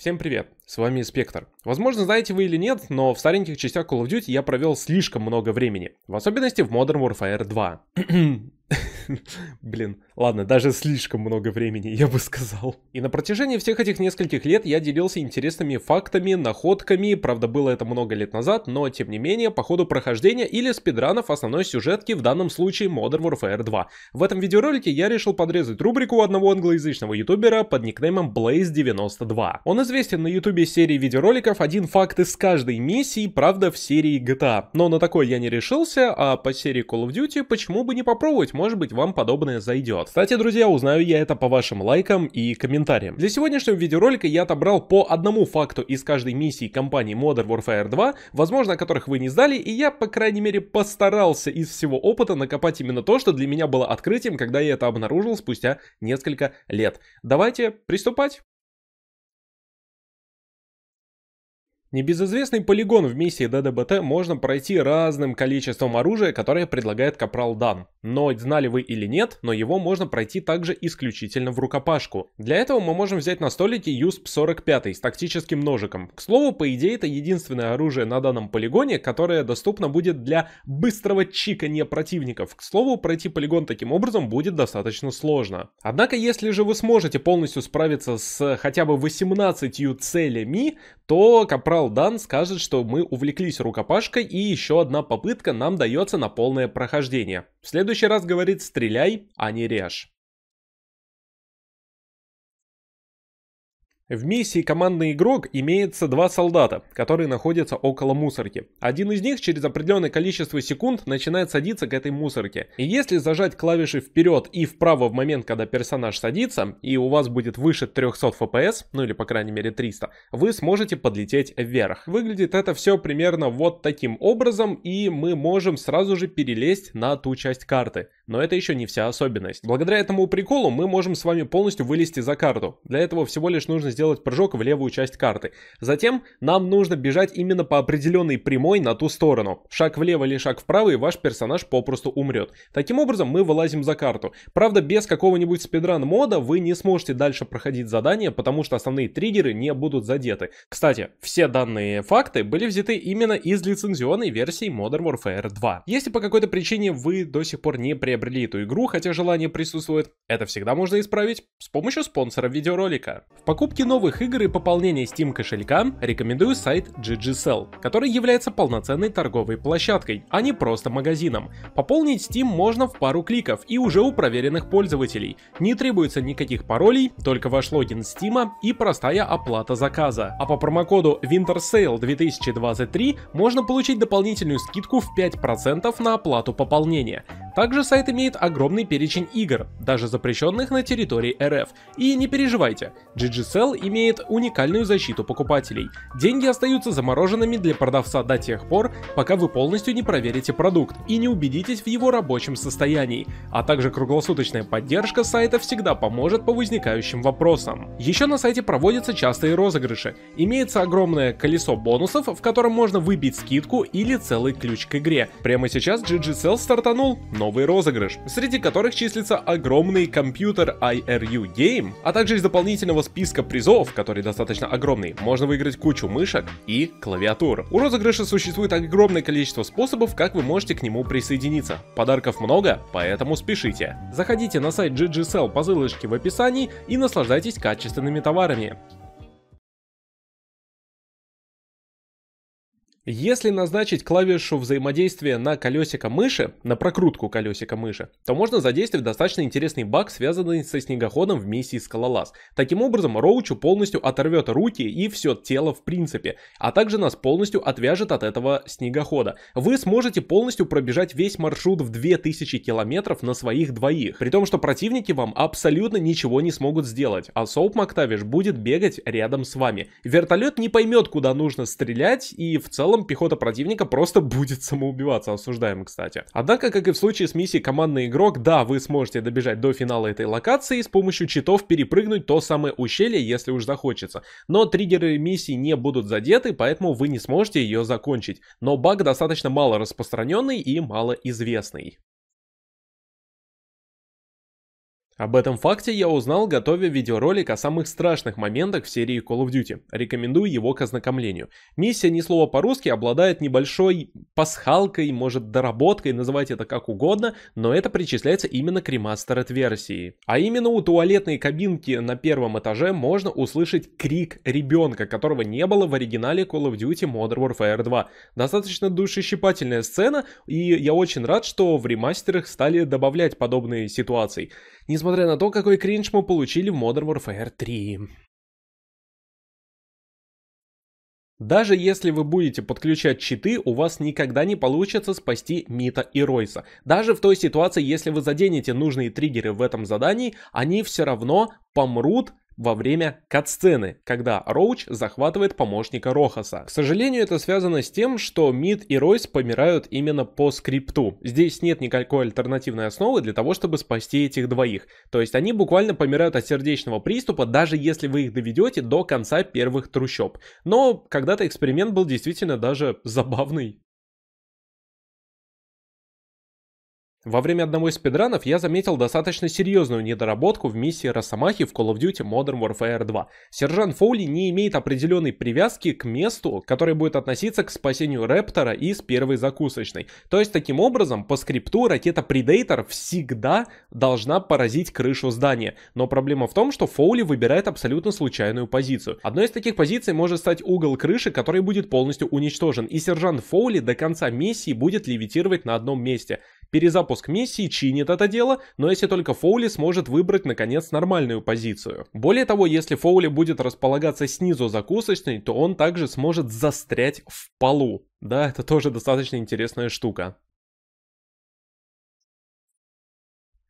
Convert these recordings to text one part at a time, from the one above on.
Всем привет, с вами Спектр. Возможно, знаете вы или нет, но в стареньких частях Call of Duty я провел слишком много времени. В особенности в Modern Warfare 2. Блин, ладно, даже слишком много времени, я бы сказал. И на протяжении всех этих нескольких лет я делился интересными фактами, находками, правда было это много лет назад, но тем не менее, по ходу прохождения или спидранов основной сюжетки, в данном случае Modern Warfare 2. В этом видеоролике я решил подрезать рубрику одного англоязычного ютубера под никнеймом Blaze92. Он известен на ютубе серии видеороликов «Один факт из каждой миссии, правда в серии GTA». Но на такой я не решился, а по серии Call of Duty почему бы не попробовать, может быть, вам подобное зайдет. Кстати, друзья, узнаю я это по вашим лайкам и комментариям. Для сегодняшнего видеоролика я отобрал по одному факту из каждой миссии компании Modern Warfare 2, возможно, о которых вы не знали, и я, по крайней мере, постарался из всего опыта накопать именно то, что для меня было открытием, когда я это обнаружил спустя несколько лет. Давайте приступать! Небезызвестный полигон в миссии ДДБТ можно пройти разным количеством оружия, которое предлагает Капрал Дан. Но знали вы или нет, но его можно пройти также исключительно в рукопашку. Для этого мы можем взять на столике ЮСП-45 с тактическим ножиком. К слову, по идее, это единственное оружие на данном полигоне, которое доступно будет для быстрого чикания противников. К слову, пройти полигон таким образом будет достаточно сложно. Однако, если же вы сможете полностью справиться с хотя бы 18 целями, то Капрал Урал Дан скажет, что мы увлеклись рукопашкой и еще одна попытка нам дается на полное прохождение. В следующий раз говорит стреляй, а не режь. В миссии «Командный игрок» имеется два солдата, которые находятся около мусорки. Один из них через определенное количество секунд начинает садиться к этой мусорке. И если зажать клавиши вперед и вправо в момент, когда персонаж садится, и у вас будет выше 300 FPS, ну или по крайней мере 300, вы сможете подлететь вверх. Выглядит это все примерно вот таким образом, и мы можем сразу же перелезть на ту часть карты. Но это еще не вся особенность. Благодаря этому приколу мы можем с вами полностью вылезти за карту. Для этого всего лишь нужно сделать сделать прыжок в левую часть карты. Затем нам нужно бежать именно по определенной прямой на ту сторону. Шаг влево или шаг вправо, и ваш персонаж попросту умрет. Таким образом, мы вылазим за карту. Правда, без какого-нибудь спидран-мода вы не сможете дальше проходить задание, потому что основные триггеры не будут задеты. Кстати, все данные факты были взяты именно из лицензионной версии Modern Warfare 2. Если по какой-то причине вы до сих пор не приобрели эту игру, хотя желание присутствует, это всегда можно исправить с помощью спонсора видеоролика. В покупке новых игр и пополнения Steam кошелька рекомендую сайт GGSell, который является полноценной торговой площадкой, а не просто магазином. Пополнить Steam можно в пару кликов и уже у проверенных пользователей. Не требуется никаких паролей, только ваш логин Steam и простая оплата заказа. А по промокоду WinterSale 2023 можно получить дополнительную скидку в 5% на оплату пополнения. Также сайт имеет огромный перечень игр, даже запрещенных на территории РФ. И не переживайте, GGSell имеет уникальную защиту покупателей. Деньги остаются замороженными для продавца до тех пор, пока вы полностью не проверите продукт и не убедитесь в его рабочем состоянии. А также круглосуточная поддержка сайта всегда поможет по возникающим вопросам. Еще на сайте проводятся частые розыгрыши. Имеется огромное колесо бонусов, в котором можно выбить скидку или целый ключ к игре. Прямо сейчас GGSell стартанул новый розыгрыш, среди которых числится огромный компьютер IRU Game, а также из дополнительного списка призов, который достаточно огромный, можно выиграть кучу мышек и клавиатур. У розыгрыша существует огромное количество способов, как вы можете к нему присоединиться. Подарков много, поэтому спешите. Заходите на сайт GGSell по ссылочке в описании и наслаждайтесь качественными товарами. Если назначить клавишу взаимодействия на колесико мыши, на прокрутку колесика мыши, то можно задействовать достаточно интересный баг, связанный со снегоходом в миссии Скалолаз. Таким образом, Роучу полностью оторвет руки и все тело в принципе, а также нас полностью отвяжет от этого снегохода. Вы сможете полностью пробежать весь маршрут в 2000 километров на своих двоих, при том, что противники вам абсолютно ничего не смогут сделать, а Соуп Мактавиш будет бегать рядом с вами. Вертолет не поймет, куда нужно стрелять и в целом целом пехота противника просто будет самоубиваться, осуждаемый, кстати. Однако, как и в случае с миссией «Командный игрок», да, вы сможете добежать до финала этой локации и с помощью читов перепрыгнуть то самое ущелье, если уж захочется. Но триггеры миссии не будут задеты, поэтому вы не сможете ее закончить. Но баг достаточно мало распространенный и мало известный. Об этом факте я узнал, готовя видеоролик о самых страшных моментах в серии Call of Duty. Рекомендую его к ознакомлению. Миссия «Ни слова по-русски» обладает небольшой пасхалкой, может доработкой, называйте это как угодно, но это причисляется именно к ремастеред-версии. А именно у туалетной кабинки на первом этаже можно услышать крик ребенка, которого не было в оригинале Call of Duty Modern Warfare 2. Достаточно душещипательная сцена, и я очень рад, что в ремастерах стали добавлять подобные ситуации. Несмотря несмотря на то, какой кринж мы получили в Modern Warfare 3. Даже если вы будете подключать читы, у вас никогда не получится спасти Мита и Ройса. Даже в той ситуации, если вы заденете нужные триггеры в этом задании, они все равно помрут во время кат когда Роуч захватывает помощника Рохаса. К сожалению, это связано с тем, что Мид и Ройс помирают именно по скрипту. Здесь нет никакой альтернативной основы для того, чтобы спасти этих двоих. То есть они буквально помирают от сердечного приступа, даже если вы их доведете до конца первых трущоб. Но когда-то эксперимент был действительно даже забавный. Во время одного из спидранов я заметил достаточно серьезную недоработку в миссии Росомахи в Call of Duty Modern Warfare 2. Сержант Фоули не имеет определенной привязки к месту, которое будет относиться к спасению Рептора из первой закусочной. То есть таким образом по скрипту ракета Predator всегда должна поразить крышу здания. Но проблема в том, что Фоули выбирает абсолютно случайную позицию. Одной из таких позиций может стать угол крыши, который будет полностью уничтожен, и сержант Фоули до конца миссии будет левитировать на одном месте. Перезапуск миссии чинит это дело, но если только Фоули сможет выбрать наконец нормальную позицию. Более того, если Фоули будет располагаться снизу закусочной, то он также сможет застрять в полу. Да, это тоже достаточно интересная штука.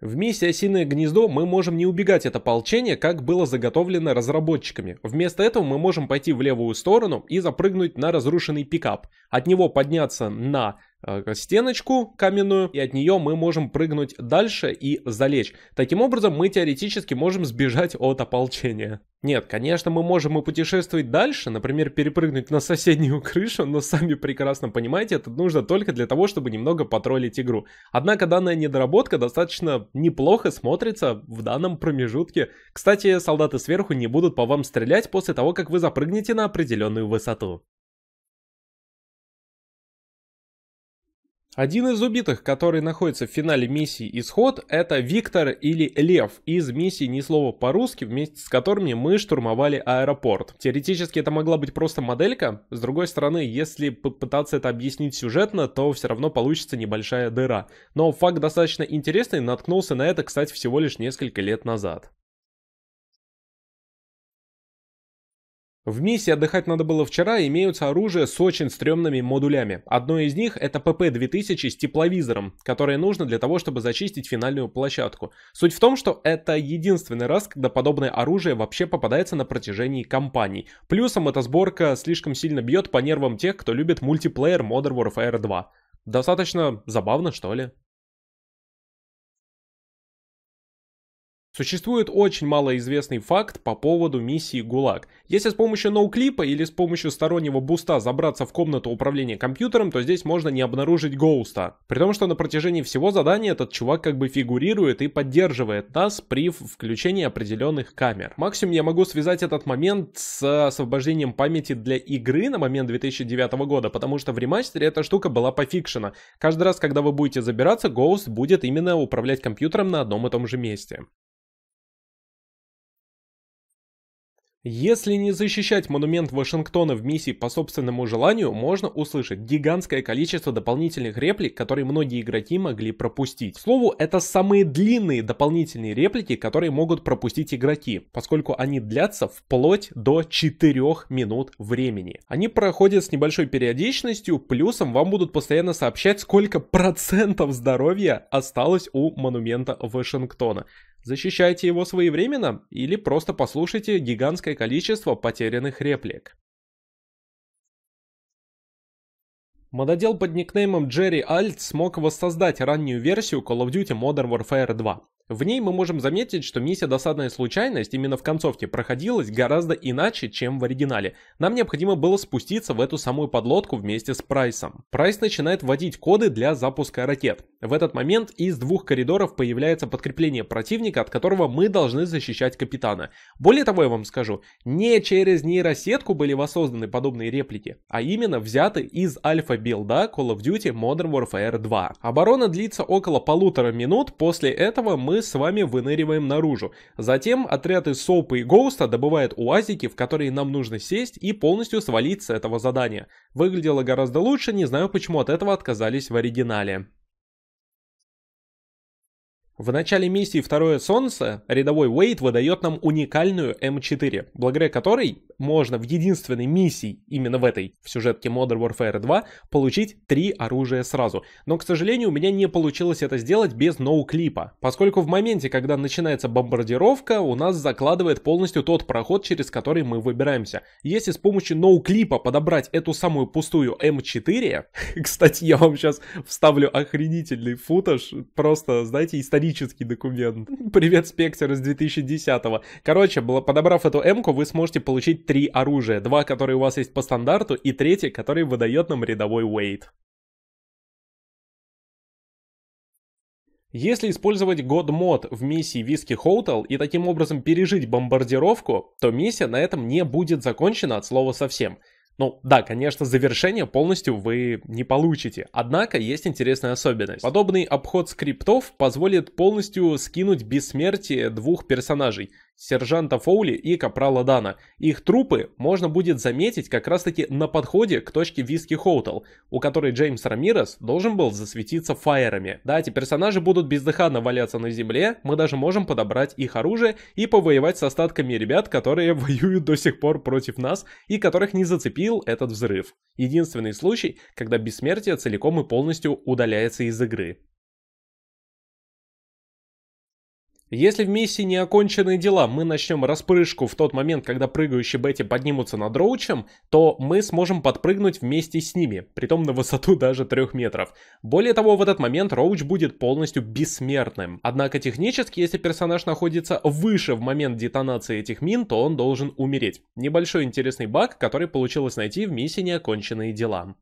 В миссии «Осиное гнездо» мы можем не убегать от ополчения, как было заготовлено разработчиками. Вместо этого мы можем пойти в левую сторону и запрыгнуть на разрушенный пикап. От него подняться на э, стеночку каменную, и от нее мы можем прыгнуть дальше и залечь. Таким образом, мы теоретически можем сбежать от ополчения. Нет, конечно, мы можем и путешествовать дальше, например, перепрыгнуть на соседнюю крышу, но сами прекрасно понимаете, это нужно только для того, чтобы немного потроллить игру. Однако данная недоработка достаточно неплохо смотрится в данном промежутке. Кстати, солдаты сверху не будут по вам стрелять после того, как вы запрыгнете на определенную высоту. Один из убитых, который находится в финале миссии «Исход», это Виктор или Лев из миссии «Ни слова по-русски», вместе с которыми мы штурмовали аэропорт. Теоретически это могла быть просто моделька, с другой стороны, если попытаться это объяснить сюжетно, то все равно получится небольшая дыра. Но факт достаточно интересный, наткнулся на это, кстати, всего лишь несколько лет назад. В миссии отдыхать надо было вчера, имеются оружие с очень стрёмными модулями. Одно из них это ПП-2000 с тепловизором, которое нужно для того, чтобы зачистить финальную площадку. Суть в том, что это единственный раз, когда подобное оружие вообще попадается на протяжении кампаний. Плюсом эта сборка слишком сильно бьет по нервам тех, кто любит мультиплеер Modern Warfare 2. Достаточно забавно, что ли? Существует очень малоизвестный факт по поводу миссии ГУЛАГ. Если с помощью ноуклипа или с помощью стороннего буста забраться в комнату управления компьютером, то здесь можно не обнаружить Гоуста. При том, что на протяжении всего задания этот чувак как бы фигурирует и поддерживает нас при включении определенных камер. Максимум я могу связать этот момент с освобождением памяти для игры на момент 2009 года, потому что в ремастере эта штука была пофикшена. Каждый раз, когда вы будете забираться, Гоуст будет именно управлять компьютером на одном и том же месте. Если не защищать монумент Вашингтона в миссии по собственному желанию, можно услышать гигантское количество дополнительных реплик, которые многие игроки могли пропустить. К слову, это самые длинные дополнительные реплики, которые могут пропустить игроки, поскольку они длятся вплоть до 4 минут времени. Они проходят с небольшой периодичностью, плюсом вам будут постоянно сообщать, сколько процентов здоровья осталось у монумента Вашингтона. Защищайте его своевременно или просто послушайте гигантское количество потерянных реплик. Мододел под никнеймом Джерри Альт смог воссоздать раннюю версию Call of Duty Modern Warfare 2. В ней мы можем заметить, что миссия «Досадная случайность» именно в концовке проходилась гораздо иначе, чем в оригинале. Нам необходимо было спуститься в эту самую подлодку вместе с Прайсом. Прайс начинает вводить коды для запуска ракет. В этот момент из двух коридоров появляется подкрепление противника, от которого мы должны защищать капитана. Более того, я вам скажу, не через нейросетку были воссозданы подобные реплики, а именно взяты из альфа-билда Call of Duty Modern Warfare 2. Оборона длится около полутора минут, после этого мы с вами выныриваем наружу. Затем отряд из Соупа и Гоуста добывает уазики, в которые нам нужно сесть и полностью свалить с этого задания. Выглядело гораздо лучше, не знаю почему от этого отказались в оригинале. В начале миссии «Второе солнце» рядовой Уэйт выдает нам уникальную М4, благодаря которой можно в единственной миссии, именно в этой, в сюжетке Modern Warfare 2, получить три оружия сразу. Но, к сожалению, у меня не получилось это сделать без ноу-клипа, поскольку в моменте, когда начинается бомбардировка, у нас закладывает полностью тот проход, через который мы выбираемся. Если с помощью ноу-клипа подобрать эту самую пустую М4, кстати, я вам сейчас вставлю охренительный футаж, просто, знаете, исторический исторический документ. Привет, Спектр из 2010-го. Короче, подобрав эту м вы сможете получить три оружия. Два, которые у вас есть по стандарту, и третий, который выдает нам рядовой Уэйт. Если использовать год мод в миссии Виски Хоутал и таким образом пережить бомбардировку, то миссия на этом не будет закончена от слова совсем – ну да, конечно, завершение полностью вы не получите, однако есть интересная особенность. Подобный обход скриптов позволит полностью скинуть бессмертие двух персонажей сержанта Фоули и капрала Дана. Их трупы можно будет заметить как раз-таки на подходе к точке Виски Хоутел, у которой Джеймс Рамирес должен был засветиться фаерами. Да, эти персонажи будут бездыханно валяться на земле, мы даже можем подобрать их оружие и повоевать с остатками ребят, которые воюют до сих пор против нас и которых не зацепил этот взрыв. Единственный случай, когда бессмертие целиком и полностью удаляется из игры. Если в миссии неоконченные дела мы начнем распрыжку в тот момент, когда прыгающие Бетти поднимутся над Роучем, то мы сможем подпрыгнуть вместе с ними, притом на высоту даже 3 метров. Более того, в этот момент Роуч будет полностью бессмертным. Однако технически, если персонаж находится выше в момент детонации этих мин, то он должен умереть. Небольшой интересный баг, который получилось найти в миссии неоконченные дела.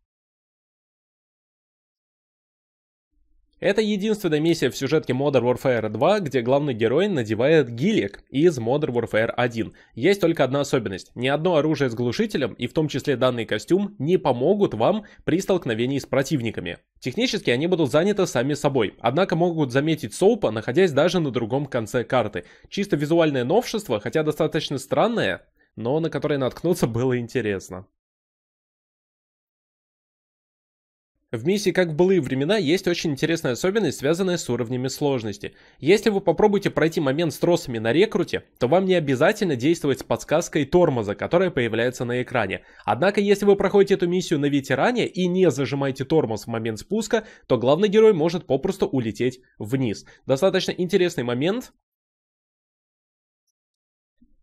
Это единственная миссия в сюжетке Modern Warfare 2, где главный герой надевает гилек из Modern Warfare 1. Есть только одна особенность. Ни одно оружие с глушителем, и в том числе данный костюм, не помогут вам при столкновении с противниками. Технически они будут заняты сами собой, однако могут заметить соупа, находясь даже на другом конце карты. Чисто визуальное новшество, хотя достаточно странное, но на которое наткнуться было интересно. В миссии «Как в былые времена» есть очень интересная особенность, связанная с уровнями сложности. Если вы попробуете пройти момент с тросами на рекруте, то вам не обязательно действовать с подсказкой тормоза, которая появляется на экране. Однако, если вы проходите эту миссию на ветеране и не зажимаете тормоз в момент спуска, то главный герой может попросту улететь вниз. Достаточно интересный момент,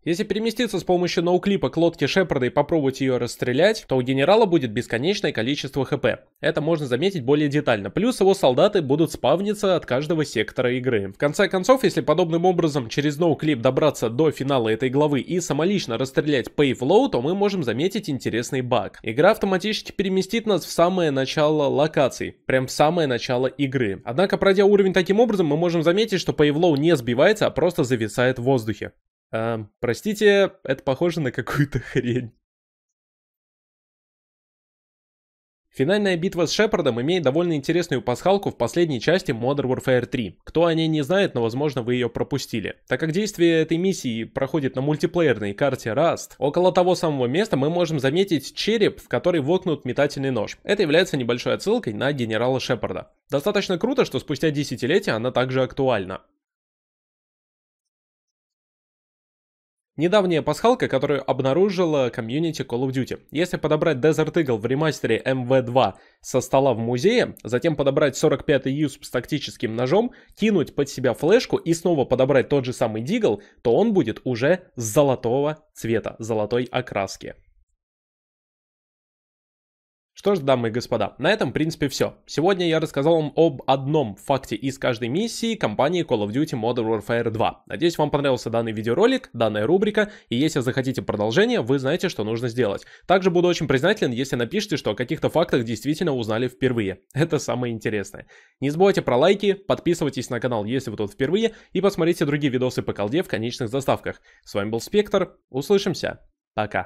если переместиться с помощью ноуклипа к лодке Шепарда и попробовать ее расстрелять, то у генерала будет бесконечное количество хп. Это можно заметить более детально. Плюс его солдаты будут спавниться от каждого сектора игры. В конце концов, если подобным образом через ноуклип добраться до финала этой главы и самолично расстрелять Payflow, то мы можем заметить интересный баг. Игра автоматически переместит нас в самое начало локаций, прям в самое начало игры. Однако, пройдя уровень таким образом, мы можем заметить, что Payflow не сбивается, а просто зависает в воздухе. А, простите, это похоже на какую-то хрень. Финальная битва с Шепардом имеет довольно интересную пасхалку в последней части Modern Warfare 3. Кто о ней не знает, но возможно вы ее пропустили. Так как действие этой миссии проходит на мультиплеерной карте Rust, около того самого места мы можем заметить череп, в который вокнут метательный нож. Это является небольшой отсылкой на генерала Шепарда. Достаточно круто, что спустя десятилетия она также актуальна. Недавняя пасхалка, которую обнаружила комьюнити Call of Duty. Если подобрать Desert Eagle в ремастере MV2 со стола в музее, затем подобрать 45-й юсп с тактическим ножом, кинуть под себя флешку и снова подобрать тот же самый Дигл, то он будет уже золотого цвета, золотой окраски. Что ж, дамы и господа, на этом в принципе все. Сегодня я рассказал вам об одном факте из каждой миссии компании Call of Duty Modern Warfare 2. Надеюсь, вам понравился данный видеоролик, данная рубрика, и если захотите продолжение, вы знаете, что нужно сделать. Также буду очень признателен, если напишите, что о каких-то фактах действительно узнали впервые. Это самое интересное. Не забывайте про лайки, подписывайтесь на канал, если вы тут впервые, и посмотрите другие видосы по колде в конечных заставках. С вами был Спектр, услышимся, пока.